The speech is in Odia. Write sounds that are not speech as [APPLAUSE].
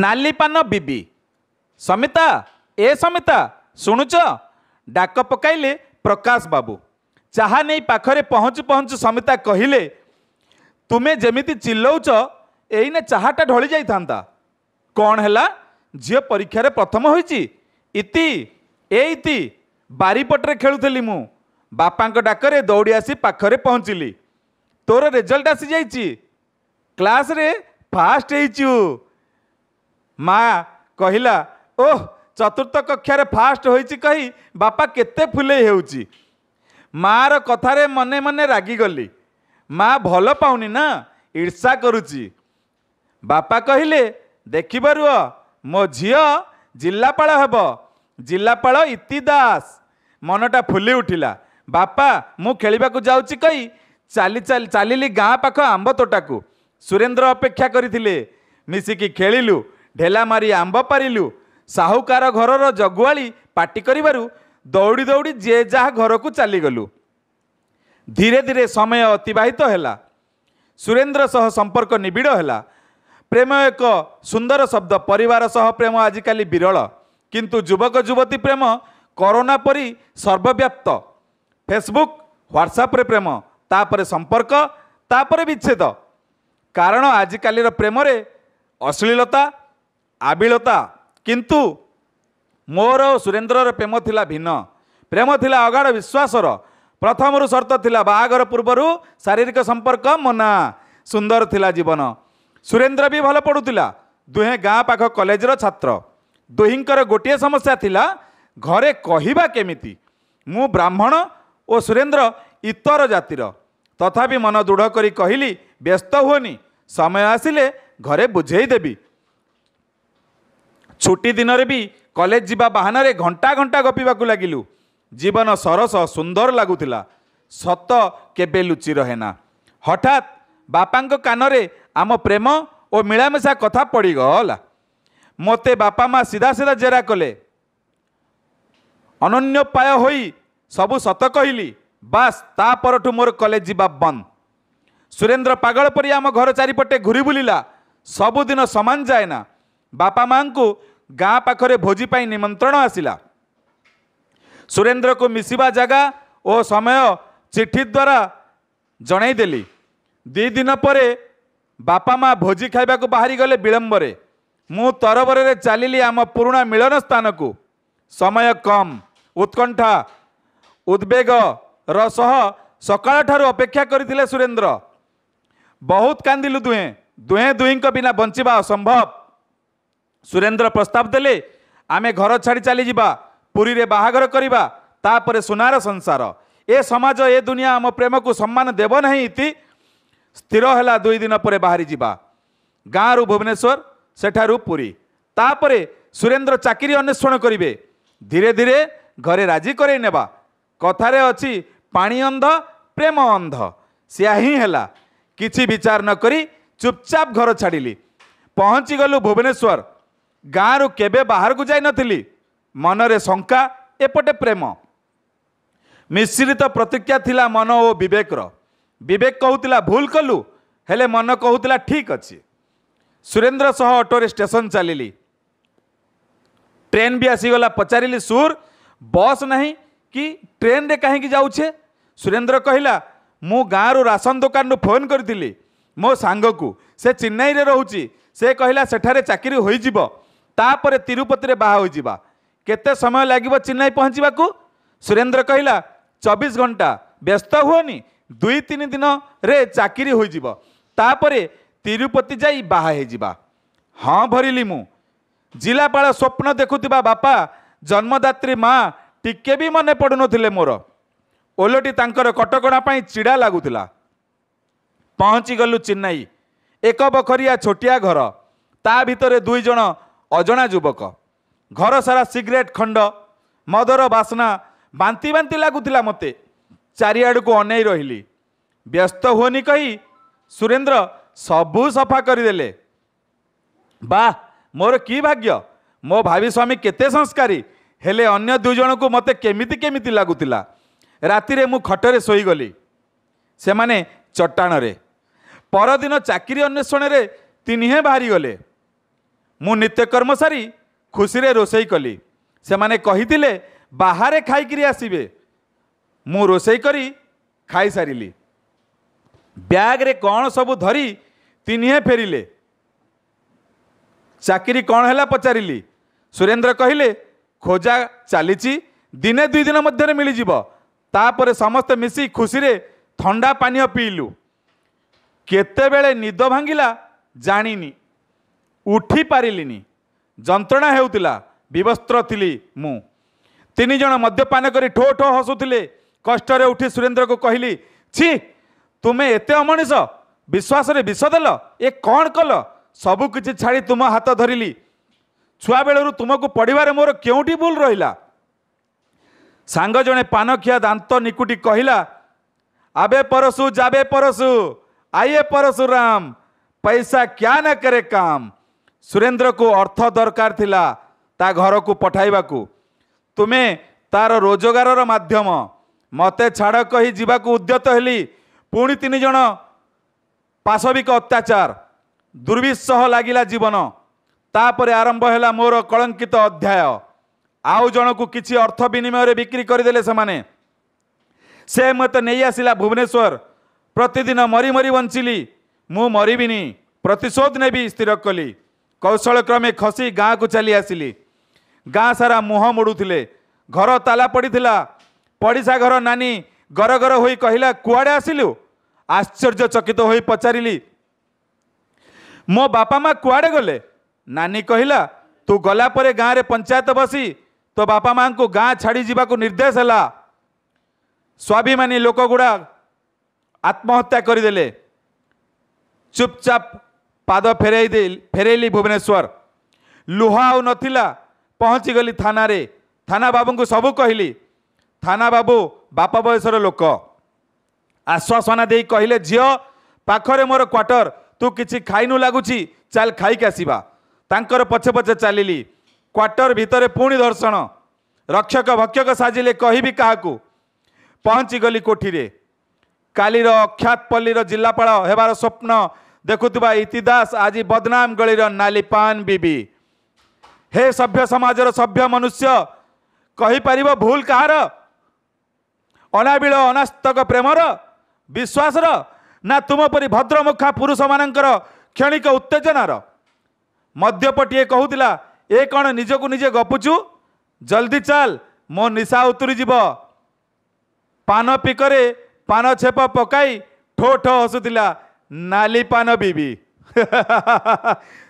नालीपान बि समिता ए समिता शु डकइ प्रकाश बाबू चाह बाबु चाहे पहचु पहुँचु समिता कहिले तुमे जमि चिल्लाउ एटा ढलि कला झिउ परीक्षा प्रथम हुन्छ इति ए इति बारीपटे मु म डाकर दौडि आसि पाखर पहुँच तोर रेजल्ट आसि क्लास रे फास्ट है ମା କହିଲା ଓହ୍ ଚତୁର୍ଥ କକ୍ଷାରେ ଫାଷ୍ଟ ହୋଇଛି କହି ବାପା କେତେ ଫୁଲେଇ ହେଉଛି ମାଆର କଥାରେ ମନେ ମନେ ରାଗିଗଲି ମା ଭଲ ପାଉନି ନା ଇର୍ଷା କରୁଛି ବାପା କହିଲେ ଦେଖିପାରୁ ମୋ ଝିଅ ଜିଲ୍ଲାପାଳ ହେବ ଜିଲ୍ଲାପାଳ ଇତି ଦାସ ମନଟା ଫୁଲି ଉଠିଲା ବାପା ମୁଁ ଖେଳିବାକୁ ଯାଉଛି କହି ଚାଲି ଚାଲି ଚାଲିଲି ଗାଁ ପାଖ ଆମ୍ବ ତୋଟାକୁ ସୁରେନ୍ଦ୍ର ଅପେକ୍ଷା କରିଥିଲେ ମିଶିକି ଖେଳିଲୁ ଢେଲା ମାରି ଆମ୍ବ ପାରିଲୁ ସାହୁକାର ଘରର ଜଗୁଆଳି ପାଟି କରିବାରୁ ଦୌଡ଼ି ଦୌଡ଼ି ଯିଏ ଯାହା ଘରକୁ ଚାଲିଗଲୁ ଧୀରେ ଧୀରେ ସମୟ ଅତିବାହିତ ହେଲା ସୁରେନ୍ଦ୍ର ସହ ସମ୍ପର୍କ ନିବିଡ଼ ହେଲା ପ୍ରେମ ଏକ ସୁନ୍ଦର ଶବ୍ଦ ପରିବାର ସହ ପ୍ରେମ ଆଜିକାଲି ବିରଳ କିନ୍ତୁ ଯୁବକ ଯୁବତୀ ପ୍ରେମ କରୋନା ପରି ସର୍ବବ୍ୟାପ୍ତ ଫେସବୁକ୍ ହ୍ୱାଟ୍ସଆପ୍ରେ ପ୍ରେମ ତାପରେ ସମ୍ପର୍କ ତାପରେ ବିଚ୍ଛେଦ କାରଣ ଆଜିକାଲିର ପ୍ରେମରେ ଅଶ୍ଳୀଳତା ଆବିଳତା କିନ୍ତୁ ମୋର ଓ ସୁରେନ୍ଦ୍ରର ପ୍ରେମ ଥିଲା ଭିନ୍ନ ପ୍ରେମ ଥିଲା ଅଗାଢ଼ ବିଶ୍ୱାସର ପ୍ରଥମରୁ ସର୍ତ୍ତ ଥିଲା ବାହାଘର ପୂର୍ବରୁ ଶାରୀରିକ ସମ୍ପର୍କ ମନା ସୁନ୍ଦର ଥିଲା ଜୀବନ ସୁରେନ୍ଦ୍ର ବି ଭଲ ପଢ଼ୁଥିଲା ଦୁହେଁ ଗାଁ ପାଖ କଲେଜର ଛାତ୍ର ଦୁହିଁଙ୍କର ଗୋଟିଏ ସମସ୍ୟା ଥିଲା ଘରେ କହିବା କେମିତି ମୁଁ ବ୍ରାହ୍ମଣ ଓ ସୁରେନ୍ଦ୍ର ଇତର ଜାତିର ତଥାପି ମନ ଦୃଢ଼ କରି କହିଲି ବ୍ୟସ୍ତ ହୁଅନି ସମୟ ଆସିଲେ ଘରେ ବୁଝେଇଦେବି ଛୁଟି ଦିନରେ ବି କଲେଜ ଯିବା ବାହାନାରେ ଘଣ୍ଟା ଘଣ୍ଟା ଗପିବାକୁ ଲାଗିଲୁ ଜୀବନ ସରସ ସୁନ୍ଦର ଲାଗୁଥିଲା ସତ କେବେ ଲୁଚି ରହେ ନା ହଠାତ୍ ବାପାଙ୍କ କାନରେ ଆମ ପ୍ରେମ ଓ ମିଳାମିଶା କଥା ପଡ଼ିଗଲା ମୋତେ ବାପା ମା' ସିଧା ସିଧା ଜେରା କଲେ ଅନନ୍ୟପାୟ ହୋଇ ସବୁ ସତ କହିଲି ବାସ୍ ତା ପରଠୁ ମୋର କଲେଜ ଯିବା ବନ୍ଦ ସୁରେନ୍ଦ୍ର ପାଗଳ ପରି ଆମ ଘର ଚାରିପଟେ ଘୁରି ବୁଲିଲା ସବୁଦିନ ସମାନ ଯାଏ ନା ବାପା ମାଆଙ୍କୁ गाँ पाखेर भोजी निमन्त्रण आसला सुरेन्द्रको मिस जाग चिठीद्वारा जनैदे दुई दिन पर बामा भोजी खाइ बाले विलम्बर मु तरबरे चालि आम पुरुष मिलन स्थान को समय कम उत्कंठा उद्बेग र सह सकाल ठुलो अपेक्षा गरिरेन्द्र बहुत काँदिलु दुहे दुहे दुहीको बिना बन्छ असंभव ସୁରେନ୍ଦ୍ର ପ୍ରସ୍ତାବ ଦେଲେ ଆମେ ଘର ଛାଡ଼ି ଚାଲିଯିବା ପୁରୀରେ ବାହାଘର କରିବା ତାପରେ ସୁନାର ସଂସାର ଏ ସମାଜ ଏ ଦୁନିଆ ଆମ ପ୍ରେମକୁ ସମ୍ମାନ ଦେବ ନାହିଁ ଇତି ସ୍ଥିର ହେଲା ଦୁଇ ଦିନ ପରେ ବାହାରିଯିବା ଗାଁରୁ ଭୁବନେଶ୍ୱର ସେଠାରୁ ପୁରୀ ତାପରେ ସୁରେନ୍ଦ୍ର ଚାକିରି ଅନ୍ୱେଷଣ କରିବେ ଧୀରେ ଧୀରେ ଘରେ ରାଜି କରାଇ ନେବା କଥାରେ ଅଛି ପାଣି ଅନ୍ଧ ପ୍ରେମ ଅନ୍ଧ ସେଆ ହିଁ ହେଲା କିଛି ବିଚାର ନକରି ଚୁପଚାପ ଘର ଛାଡ଼ିଲି ପହଞ୍ଚିଗଲୁ ଭୁବନେଶ୍ୱର ଗାଁରୁ କେବେ ବାହାରକୁ ଯାଇନଥିଲି ମନରେ ଶଙ୍କା ଏପଟେ ପ୍ରେମ ମିଶ୍ରିତ ପ୍ରତିକ୍ରିୟା ଥିଲା ମନ ଓ ବିବେକର ବିବେକ କହୁଥିଲା ଭୁଲ କଲୁ ହେଲେ ମନ କହୁଥିଲା ଠିକ୍ ଅଛି ସୁରେନ୍ଦ୍ର ସହ ଅଟୋରେ ଷ୍ଟେସନ ଚାଲିଲି ଟ୍ରେନ୍ ବି ଆସିଗଲା ପଚାରିଲି ସୁର ବସ୍ ନାହିଁ କି ଟ୍ରେନ୍ରେ କାହିଁକି ଯାଉଛେ ସୁରେନ୍ଦ୍ର କହିଲା ମୁଁ ଗାଁରୁ ରାସନ ଦୋକାନରୁ ଫୋନ୍ କରିଥିଲି ମୋ ସାଙ୍ଗକୁ ସେ ଚେନ୍ନାଇରେ ରହୁଛି ସେ କହିଲା ସେଠାରେ ଚାକିରି ହୋଇଯିବ ତାପରେ ତିରୁପତିରେ ବାହା ହୋଇଯିବା କେତେ ସମୟ ଲାଗିବ ଚେନ୍ନାଇ ପହଞ୍ଚିବାକୁ ସୁରେନ୍ଦ୍ର କହିଲା ଚବିଶ ଘଣ୍ଟା ବ୍ୟସ୍ତ ହୁଅନି ଦୁଇ ତିନି ଦିନରେ ଚାକିରି ହୋଇଯିବ ତାପରେ ତିରୁପତି ଯାଇ ବାହା ହୋଇଯିବା ହଁ ଭରିଲି ମୁଁ ଜିଲ୍ଲାପାଳ ସ୍ୱପ୍ନ ଦେଖୁଥିବା ବାପା ଜନ୍ମଦାତ୍ରୀ ମା ଟିକେ ବି ମନେ ପଡ଼ୁନଥିଲେ ମୋର ଓଲଟି ତାଙ୍କର କଟକଣା ପାଇଁ ଚିଡ଼ା ଲାଗୁଥିଲା ପହଞ୍ଚିଗଲୁ ଚେନ୍ନାଇ ଏକ ବଖରିଆ ଛୋଟିଆ ଘର ତା ଭିତରେ ଦୁଇ ଜଣ ଅଜଣା ଯୁବକ ଘର ସାରା ସିଗରେଟ୍ ଖଣ୍ଡ ମଦର ବାସ୍ନା ବାନ୍ତି ବାନ୍ତି ଲାଗୁଥିଲା ମୋତେ ଚାରିଆଡ଼କୁ ଅନେଇ ରହିଲି ବ୍ୟସ୍ତ ହୁଅନି କହି ସୁରେନ୍ଦ୍ର ସବୁ ସଫା କରିଦେଲେ ବାହ ମୋର କି ଭାଗ୍ୟ ମୋ ଭାବି ସ୍ୱାମୀ କେତେ ସଂସ୍କାରୀ ହେଲେ ଅନ୍ୟ ଦୁଇଜଣଙ୍କୁ ମୋତେ କେମିତି କେମିତି ଲାଗୁଥିଲା ରାତିରେ ମୁଁ ଖଟରେ ଶୋଇଗଲି ସେମାନେ ଚଟାଣରେ ପରଦିନ ଚାକିରି ଅନ୍ୱେଷଣରେ ତିନିହେଁ ବାହାରିଗଲେ म नित्य कर्मचारी खुसी रोसै किसेले बाहे खाइकरी आसबे मोसै कि खाइसारि ब्याग्रे कम सबै धरि फेरिले चाकरी कोन कन् पचारिली सुरेंद्र कहिले खोजा चाहिँ दिन दुई दिन मध्यि त समे मिसि खुसी पानी पानीय केते बेले निद भांगिला जानी उठि पारि जेला बीस्त्रि मज मद्यपपानी ठो ठो हसुले कष्ट उठि सुरेन्द्रको कि छि तुमे एमनिस विश्वासले विषद ए कन् कल छाड़ी तुम हात धरि छु तुमु पढिबार मो के भुल र सागजे पानखिया दान्त निकुटी कहिला आबे परसु जाबे परसु आए परशुराम पैसा क्याना करे काम सुरेन्द्र को अर्थ दरकार घर को पठाइ तर रोजगार र माध्यम मते छाडक जुन उद्यत हेली पुणी तीन तिनजना पासविक अत्याचार दुर्विष लागबन तापर आरंभ होला मोर कलंकित अध्याय आउ को जनक अर्थ विनिमय बिक्री गरिदेले सानो से मते नैसला भुवनेश्वर प्रतिदिन मरी मरी मरिमरि बन्छलि मरबिन प्रतिशोध ने स्थिर कली कौशल क्रमे खसी कौशलक्रमे खसि गाँक चाहिँ गाँ सारा मुह मोडु घर ताला पडिला पडसा घर नानी गरगर हु कहिलाडे आसल आश्चर्य चकित हु पचारि महा कुडे गले नानी कहिला त गलाप गाँडो पञ्चायत बसि तो बापाम गाँ छाडिजी निर्देश स्वाभिमानी लोकगुडा आत्महत्या गरिदेले चुपचाप ପାଦ ଫେରାଇ ଦେଇ ଫେରାଇଲି ଭୁବନେଶ୍ୱର ଲୁହା ଆଉ ନଥିଲା ପହଞ୍ଚିଗଲି ଥାନାରେ ଥାନା ବାବୁଙ୍କୁ ସବୁ କହିଲି ଥାନା ବାବୁ ବାପ ବୟସର ଲୋକ ଆଶ୍ୱାସନା ଦେଇ କହିଲେ ଝିଅ ପାଖରେ ମୋର କ୍ୱାର୍ଟର ତୁ କିଛି ଖାଇନୁ ଲାଗୁଛି ଚାଲ ଖାଇକି ଆସିବା ତାଙ୍କର ପଛେ ପଛେ ଚାଲିଲି କ୍ୱାର୍ଟର ଭିତରେ ପୁଣି ଧର୍ଷଣ ରକ୍ଷକ ଭକ୍ଷକ ସାଜିଲେ କହିବି କାହାକୁ ପହଞ୍ଚିଗଲି କୋଠିରେ କାଲିର ଅକ୍ଷାତପଲ୍ଲୀର ଜିଲ୍ଲାପାଳ ହେବାର ସ୍ୱପ୍ନ देखु इतिदास आज बदनाम गलर नालीपान बिवि हे सभ्य सभ्यसमाजर सभ्य मनुष्यो भुल कहाँ अनाबिल अनास्तक प्रेम र विश्वास र ना तम परि भद्रमुखा पुरुष म क्षणिक उत्तेजनार मध्यपटिए कि गपुछु जल्दि चाल मसा उतुरी जान पिक पान छेप पकइ ठो हसुला नाली पान बीबी [LAUGHS]